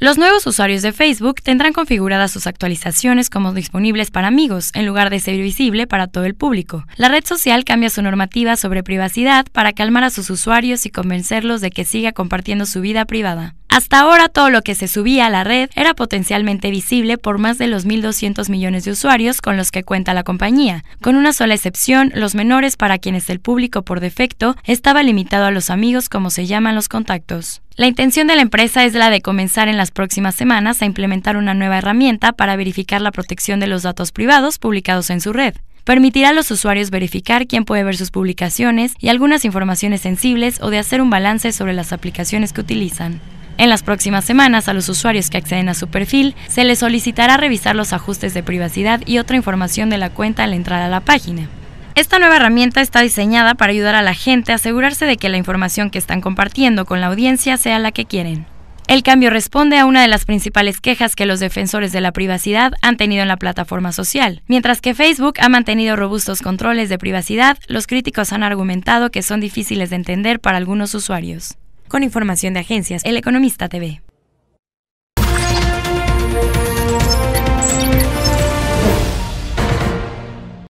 Los nuevos usuarios de Facebook tendrán configuradas sus actualizaciones como disponibles para amigos, en lugar de ser visible para todo el público. La red social cambia su normativa sobre privacidad para calmar a sus usuarios y convencerlos de que siga compartiendo su vida privada. Hasta ahora todo lo que se subía a la red era potencialmente visible por más de los 1.200 millones de usuarios con los que cuenta la compañía, con una sola excepción, los menores para quienes el público por defecto estaba limitado a los amigos como se llaman los contactos. La intención de la empresa es la de comenzar en las próximas semanas a implementar una nueva herramienta para verificar la protección de los datos privados publicados en su red. Permitirá a los usuarios verificar quién puede ver sus publicaciones y algunas informaciones sensibles o de hacer un balance sobre las aplicaciones que utilizan. En las próximas semanas, a los usuarios que acceden a su perfil, se les solicitará revisar los ajustes de privacidad y otra información de la cuenta al entrar a la página. Esta nueva herramienta está diseñada para ayudar a la gente a asegurarse de que la información que están compartiendo con la audiencia sea la que quieren. El cambio responde a una de las principales quejas que los defensores de la privacidad han tenido en la plataforma social. Mientras que Facebook ha mantenido robustos controles de privacidad, los críticos han argumentado que son difíciles de entender para algunos usuarios con información de agencias El Economista TV.